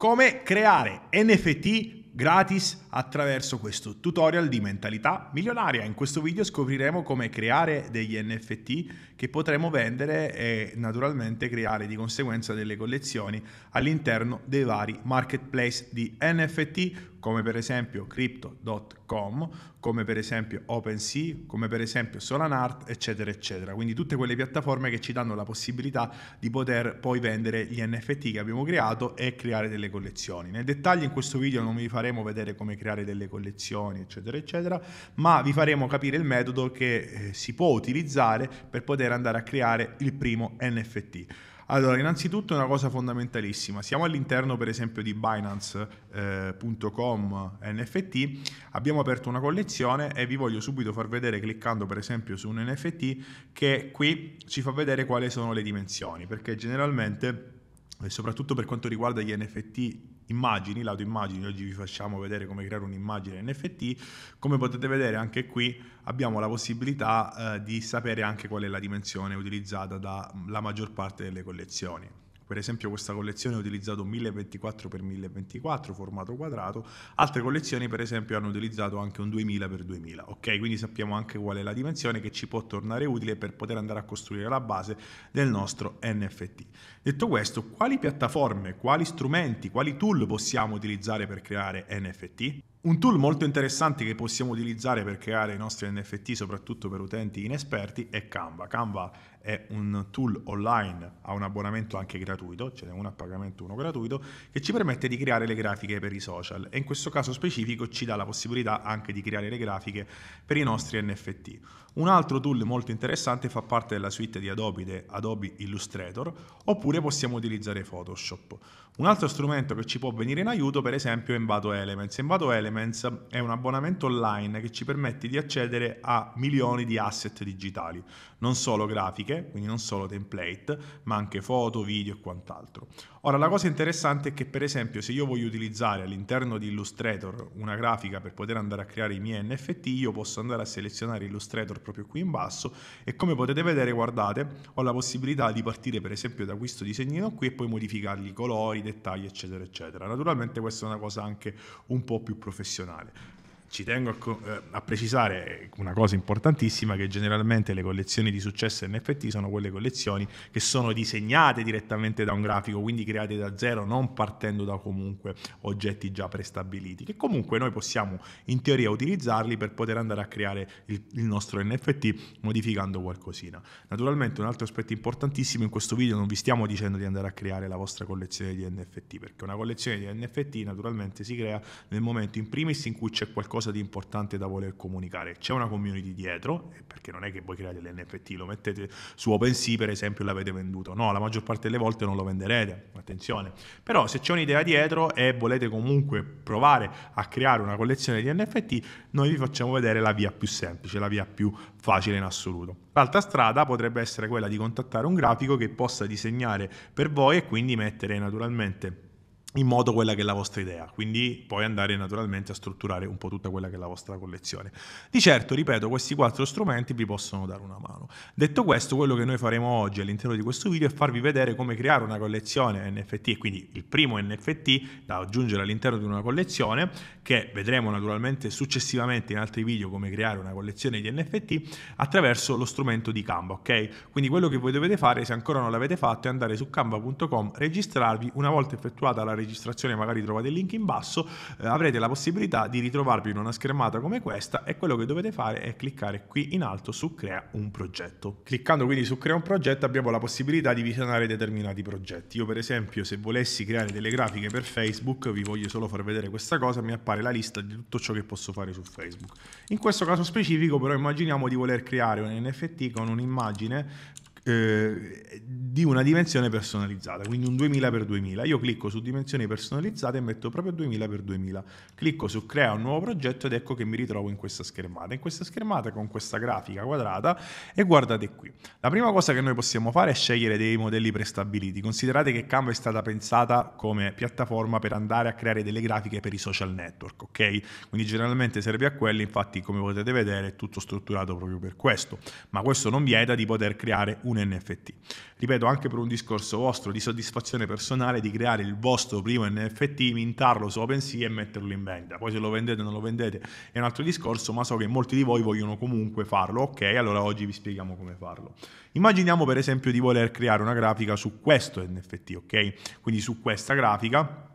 Come creare NFT gratis attraverso questo tutorial di mentalità milionaria. In questo video scopriremo come creare degli NFT che potremo vendere e naturalmente creare di conseguenza delle collezioni all'interno dei vari marketplace di NFT come per esempio crypto.com, come per esempio OpenSea, come per esempio SolanArt, eccetera, eccetera. Quindi tutte quelle piattaforme che ci danno la possibilità di poter poi vendere gli NFT che abbiamo creato e creare delle collezioni. Nel dettaglio in questo video non vi faremo vedere come creare delle collezioni, eccetera, eccetera, ma vi faremo capire il metodo che eh, si può utilizzare per poter andare a creare il primo NFT. Allora, innanzitutto una cosa fondamentalissima, siamo all'interno per esempio di Binance.com eh, NFT, abbiamo aperto una collezione e vi voglio subito far vedere cliccando per esempio su un NFT che qui ci fa vedere quali sono le dimensioni, perché generalmente soprattutto per quanto riguarda gli NFT immagini, l'autoimmagine, oggi vi facciamo vedere come creare un'immagine NFT, come potete vedere anche qui abbiamo la possibilità eh, di sapere anche qual è la dimensione utilizzata dalla maggior parte delle collezioni. Per esempio questa collezione ha utilizzato 1024x1024 formato quadrato, altre collezioni per esempio hanno utilizzato anche un 2000x2000, ok? Quindi sappiamo anche qual è la dimensione che ci può tornare utile per poter andare a costruire la base del nostro NFT. Detto questo, quali piattaforme, quali strumenti, quali tool possiamo utilizzare per creare NFT? Un tool molto interessante che possiamo utilizzare per creare i nostri NFT, soprattutto per utenti inesperti, è Canva. Canva è un tool online, ha un abbonamento anche gratuito, ce n'è uno a pagamento, uno gratuito, che ci permette di creare le grafiche per i social e in questo caso specifico ci dà la possibilità anche di creare le grafiche per i nostri NFT. Un altro tool molto interessante fa parte della suite di Adobe, Adobe Illustrator, oppure possiamo utilizzare Photoshop. Un altro strumento che ci può venire in aiuto, per esempio, è Envato Elements. Envato Elements Elements è un abbonamento online che ci permette di accedere a milioni di asset digitali, non solo grafiche, quindi non solo template, ma anche foto, video e quant'altro. Ora, la cosa interessante è che, per esempio, se io voglio utilizzare all'interno di Illustrator una grafica per poter andare a creare i miei NFT, io posso andare a selezionare Illustrator proprio qui in basso e come potete vedere, guardate, ho la possibilità di partire per esempio da questo disegnino qui e poi modificargli i colori, i dettagli, eccetera, eccetera. Naturalmente questa è una cosa anche un po' più professionale professionale ci tengo a, eh, a, precisare una cosa importantissima che generalmente le collezioni di successo NFT sono quelle collezioni che sono disegnate direttamente da un grafico, quindi create da zero, non partendo da comunque oggetti già prestabiliti, che comunque noi possiamo in teoria utilizzarli per poter andare a creare il, il nostro NFT modificando qualcosina. Naturalmente un altro aspetto importantissimo in questo video non vi stiamo dicendo di andare a creare la vostra collezione di NFT, perché una collezione di NFT naturalmente si crea nel momento in primis in cui c'è qualcosa qualcosa di importante da voler comunicare, c'è una community dietro, eh, perché non è che voi create l'NFT, lo mettete su OpenSea per esempio e l'avete venduto, no, la maggior parte delle volte non lo venderete, attenzione, però se c'è un'idea dietro e volete comunque provare a creare una collezione di NFT, noi vi facciamo vedere la via più semplice, la via più facile in assoluto. L'altra strada potrebbe essere quella di contattare un grafico che possa disegnare per voi e quindi mettere naturalmente in modo quella che è la vostra idea, quindi poi andare naturalmente a strutturare un po' tutta quella che è la vostra collezione. Di certo, ripeto, questi quattro strumenti vi possono dare una mano. Detto questo, quello che noi faremo oggi all'interno di questo video è farvi vedere come creare una collezione NFT e quindi il primo NFT da aggiungere all'interno di una collezione che vedremo naturalmente successivamente in altri video come creare una collezione di NFT attraverso lo strumento di Canva, ok? Quindi quello che voi dovete fare se ancora non l'avete fatto è andare su canva.com, registrarvi, una volta effettuata la registrazione magari trovate il link in basso, eh, avrete la possibilità di ritrovarvi in una schermata come questa e quello che dovete fare è cliccare qui in alto su crea un progetto. Cliccando quindi su crea un progetto abbiamo la possibilità di visionare determinati progetti. Io per esempio se volessi creare delle grafiche per Facebook, vi voglio solo far vedere questa cosa, mi appare la lista di tutto ciò che posso fare su Facebook. In questo caso specifico però immaginiamo di voler creare un NFT con un'immagine eh, di una dimensione personalizzata, quindi un 2000x2000. Io clicco su dimensioni personalizzate e metto proprio 2000x2000. Clicco su crea un nuovo progetto ed ecco che mi ritrovo in questa schermata. In questa schermata con questa grafica quadrata e guardate qui. La prima cosa che noi possiamo fare è scegliere dei modelli prestabiliti. Considerate che Canva è stata pensata come piattaforma per andare a creare delle grafiche per i social network, ok? Quindi generalmente serve a quelli, infatti come potete vedere è tutto strutturato proprio per questo, ma questo non vieta di poter creare un un NFT. Ripeto, anche per un discorso vostro di soddisfazione personale di creare il vostro primo NFT, mintarlo su OpenSea e metterlo in vendita. Poi se lo vendete o non lo vendete è un altro discorso, ma so che molti di voi vogliono comunque farlo. Ok, allora oggi vi spieghiamo come farlo. Immaginiamo per esempio di voler creare una grafica su questo NFT, ok? Quindi su questa grafica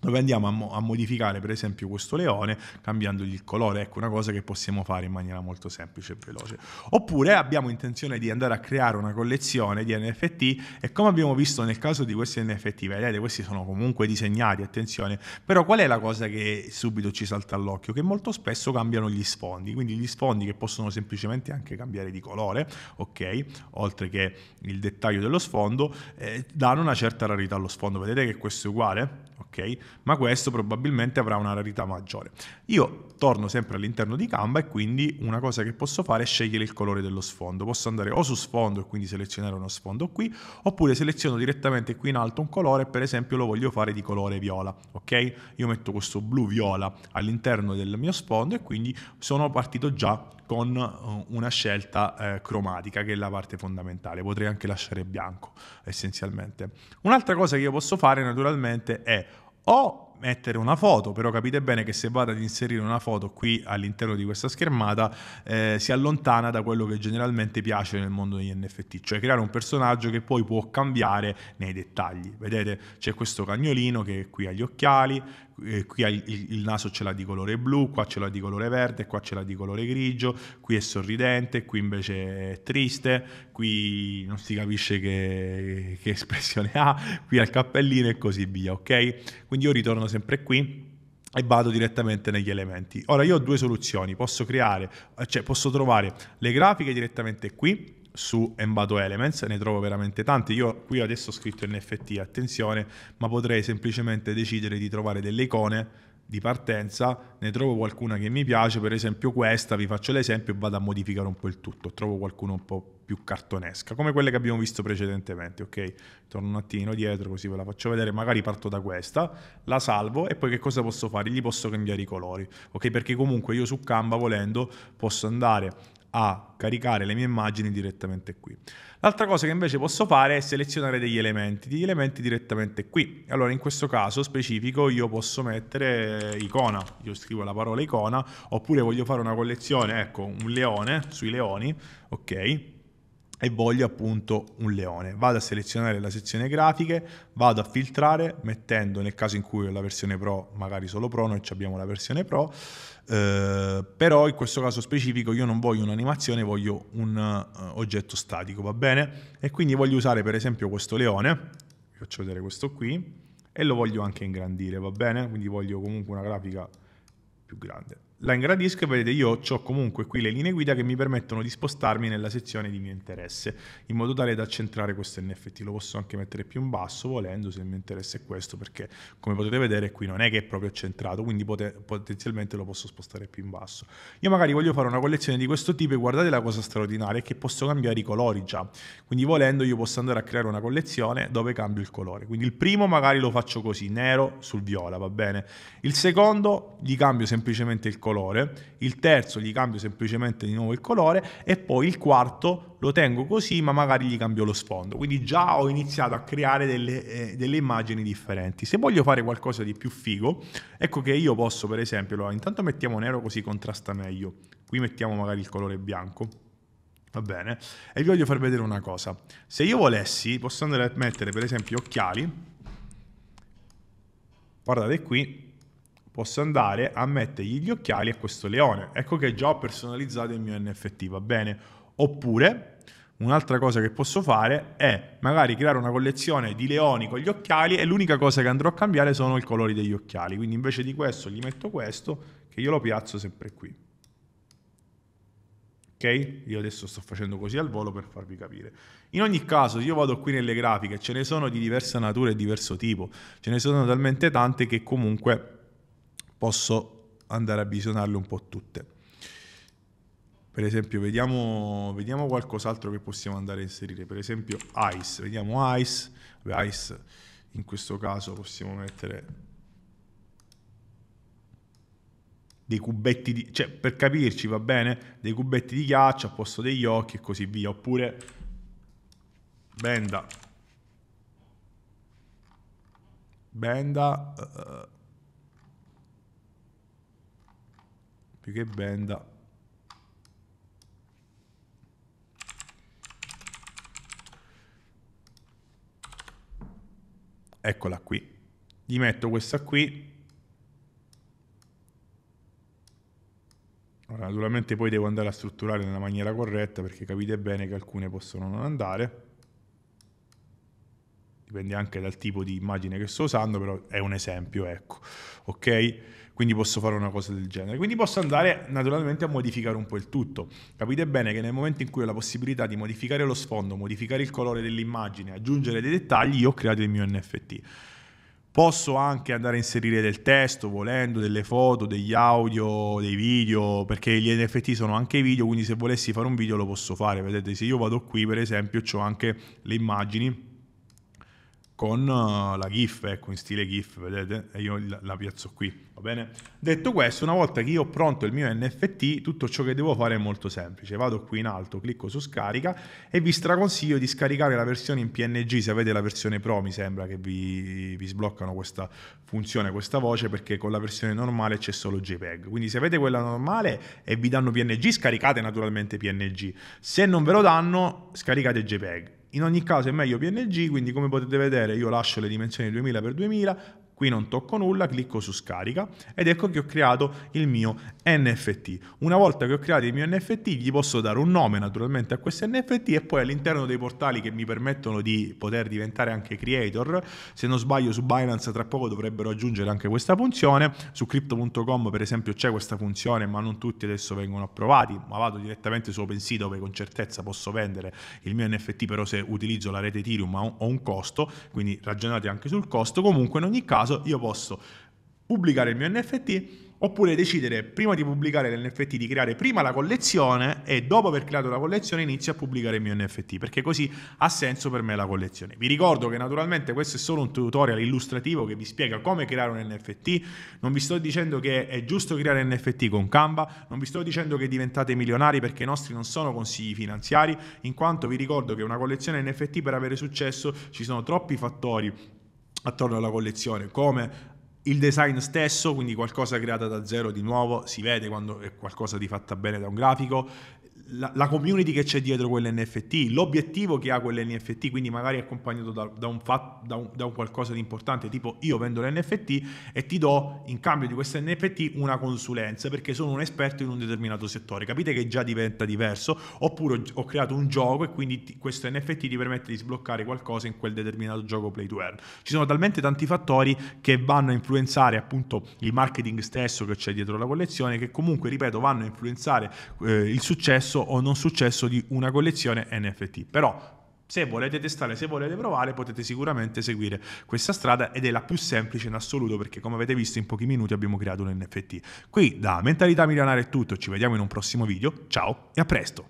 dove andiamo a, mo- a, modificare per esempio questo leone cambiandogli il colore, ecco una cosa che possiamo fare in maniera molto semplice e veloce. Oppure abbiamo intenzione di andare a creare una collezione di NFT e come abbiamo visto nel caso di questi NFT, vedete questi sono comunque disegnati, attenzione, però qual è la cosa che subito ci salta all'occhio? Che molto spesso cambiano gli sfondi, quindi gli sfondi che possono semplicemente anche cambiare di colore, ok, oltre che il dettaglio dello sfondo, eh, danno una certa rarità allo sfondo, vedete che questo è uguale? ok? Ma questo probabilmente avrà una rarità maggiore. Io torno sempre all'interno di Canva e quindi una cosa che posso fare è scegliere il colore dello sfondo. Posso andare o su sfondo e quindi selezionare uno sfondo qui, oppure seleziono direttamente qui in alto un colore, per esempio lo voglio fare di colore viola, ok? Io metto questo blu viola all'interno del mio sfondo e quindi sono partito già con eh, una scelta eh, cromatica che è la parte fondamentale. Potrei anche lasciare bianco essenzialmente. Un'altra cosa che io posso fare naturalmente è o mettere una foto, però capite bene che se vado ad inserire una foto qui all'interno di questa schermata eh, si allontana da quello che generalmente piace nel mondo degli NFT, cioè creare un personaggio che poi può cambiare nei dettagli. Vedete, c'è questo cagnolino che qui ha gli occhiali, eh, qui il, naso ce l'ha di colore blu, qua ce l'ha di colore verde, qua ce l'ha di colore grigio, qui è sorridente, qui invece è triste, qui non si capisce che, che espressione ha, qui ha il cappellino e così via, ok? Quindi io ritorno sempre qui e vado direttamente negli elementi. Ora io ho due soluzioni, posso creare, eh, cioè posso trovare le grafiche direttamente qui su Embato Elements, ne trovo veramente tante. Io qui adesso ho scritto NFT, attenzione, ma potrei semplicemente decidere di trovare delle icone di partenza, ne trovo qualcuna che mi piace, per esempio questa, vi faccio l'esempio vado a modificare un po' il tutto, trovo qualcuno un po' più cartonesca, come quelle che abbiamo visto precedentemente, ok? Torno un attimino dietro così ve la faccio vedere, magari parto da questa, la salvo e poi che cosa posso fare? Gli posso cambiare i colori, ok? Perché comunque io su Canva volendo posso andare a caricare le mie immagini direttamente qui. L'altra cosa che invece posso fare è selezionare degli elementi, degli elementi direttamente qui. Allora in questo caso specifico io posso mettere icona, io scrivo la parola icona, oppure voglio fare una collezione, ecco, un leone, sui leoni, ok? e voglio appunto un leone. Vado a selezionare la sezione grafiche, vado a filtrare mettendo nel caso in cui ho la versione Pro, magari solo Pro, noi abbiamo la versione Pro, eh, però in questo caso specifico io non voglio un'animazione, voglio un uh, oggetto statico, va bene? E quindi voglio usare per esempio questo leone, vi faccio vedere questo qui, e lo voglio anche ingrandire, va bene? Quindi voglio comunque una grafica più grande. La ingrandisco e vedete io ho comunque qui le linee guida che mi permettono di spostarmi nella sezione di mio interesse in modo tale da centrare questo NFT. Lo posso anche mettere più in basso volendo se il mio interesse è questo perché come potete vedere qui non è che è proprio centrato quindi pot- potenzialmente lo posso spostare più in basso. Io magari voglio fare una collezione di questo tipo e guardate la cosa straordinaria è che posso cambiare i colori già. Quindi volendo io posso andare a creare una collezione dove cambio il colore. Quindi il primo magari lo faccio così nero sul viola va bene. Il secondo gli cambio semplicemente il colore colore, il terzo gli cambio semplicemente di nuovo il colore e poi il quarto lo tengo così ma magari gli cambio lo sfondo. Quindi già ho iniziato a creare delle, eh, delle immagini differenti. Se voglio fare qualcosa di più figo, ecco che io posso per esempio, allora, intanto mettiamo nero così contrasta meglio, qui mettiamo magari il colore bianco. Va bene, e vi voglio far vedere una cosa. Se io volessi, posso andare a mettere per esempio occhiali. Guardate qui, posso andare a mettergli gli occhiali a questo leone. Ecco che già ho personalizzato il mio NFT, va bene? Oppure Un'altra cosa che posso fare è magari creare una collezione di leoni con gli occhiali e l'unica cosa che andrò a cambiare sono i colori degli occhiali. Quindi invece di questo gli metto questo che io lo piazzo sempre qui. Ok? Io adesso sto facendo così al volo per farvi capire. In ogni caso, io vado qui nelle grafiche, ce ne sono di diversa natura e diverso tipo. Ce ne sono talmente tante che comunque posso andare a visionarle un po' tutte. Per esempio, vediamo, vediamo qualcos'altro che possiamo andare a inserire. Per esempio, Ice. Vediamo Ice. ice in questo caso possiamo mettere dei cubetti di, cioè per capirci va bene, dei cubetti di ghiaccio a posto degli occhi e così via, oppure benda, benda, uh, più che benda eccola qui gli metto questa qui Ora, naturalmente poi devo andare a strutturare nella maniera corretta perché capite bene che alcune possono non andare dipende anche dal tipo di immagine che sto usando, però è un esempio, ecco, ok? Quindi posso fare una cosa del genere. Quindi posso andare naturalmente a modificare un po' il tutto. Capite bene che nel momento in cui ho la possibilità di modificare lo sfondo, modificare il colore dell'immagine, aggiungere dei dettagli, io ho creato il mio NFT. Posso anche andare a inserire del testo volendo, delle foto, degli audio, dei video, perché gli NFT sono anche video, quindi se volessi fare un video lo posso fare. Vedete, se io vado qui per esempio ho anche le immagini con eh, la GIF, ecco, in stile GIF, vedete? E io la, piazzo qui, va bene? Detto questo, una volta che io ho pronto il mio NFT, tutto ciò che devo fare è molto semplice. Vado qui in alto, clicco su scarica e vi straconsiglio di scaricare la versione in PNG, se avete la versione Pro mi sembra che vi, vi sbloccano questa funzione, questa voce, perché con la versione normale c'è solo JPEG. Quindi se avete quella normale e vi danno PNG, scaricate naturalmente PNG. Se non ve lo danno, scaricate JPEG in ogni caso è meglio PNG, quindi come potete vedere io lascio le dimensioni 2000x2000, Qui non tocco nulla, clicco su scarica ed ecco che ho creato il mio NFT. Una volta che ho creato il mio NFT gli posso dare un nome naturalmente a questo NFT e poi all'interno dei portali che mi permettono di poter diventare anche creator, se non sbaglio su Binance tra poco dovrebbero aggiungere anche questa funzione, su crypto.com per esempio c'è questa funzione ma non tutti adesso vengono approvati, ma vado direttamente su OpenSea dove con certezza posso vendere il mio NFT però se utilizzo la rete Ethereum ho un costo, quindi ragionate anche sul costo, comunque in ogni caso caso io posso pubblicare il mio NFT oppure decidere prima di pubblicare l'NFT di creare prima la collezione e dopo aver creato la collezione inizio a pubblicare il mio NFT perché così ha senso per me la collezione. Vi ricordo che naturalmente questo è solo un tutorial illustrativo che vi spiega come creare un NFT, non vi sto dicendo che è giusto creare NFT con Canva, non vi sto dicendo che diventate milionari perché i nostri non sono consigli finanziari, in quanto vi ricordo che una collezione NFT per avere successo ci sono troppi fattori attorno alla collezione, come il design stesso, quindi qualcosa creata da zero di nuovo, si vede quando è qualcosa di fatta bene da un grafico, la, la, community che c'è dietro quell'NFT, l'obiettivo che ha quell'NFT, quindi magari accompagnato da, da, un, fat, da, un, da un qualcosa di importante, tipo io vendo l'NFT e ti do in cambio di questo NFT una consulenza perché sono un esperto in un determinato settore. Capite che già diventa diverso? Oppure ho creato un gioco e quindi ti, questo NFT ti permette di sbloccare qualcosa in quel determinato gioco play to earn. Ci sono talmente tanti fattori che vanno a influenzare appunto il marketing stesso che c'è dietro la collezione che comunque, ripeto, vanno a influenzare eh, il successo successo o non successo di una collezione NFT. Però se volete testare, se volete provare, potete sicuramente seguire questa strada ed è la più semplice in assoluto perché come avete visto in pochi minuti abbiamo creato un NFT. Qui da Mentalità Milionare è tutto, ci vediamo in un prossimo video, ciao e a presto!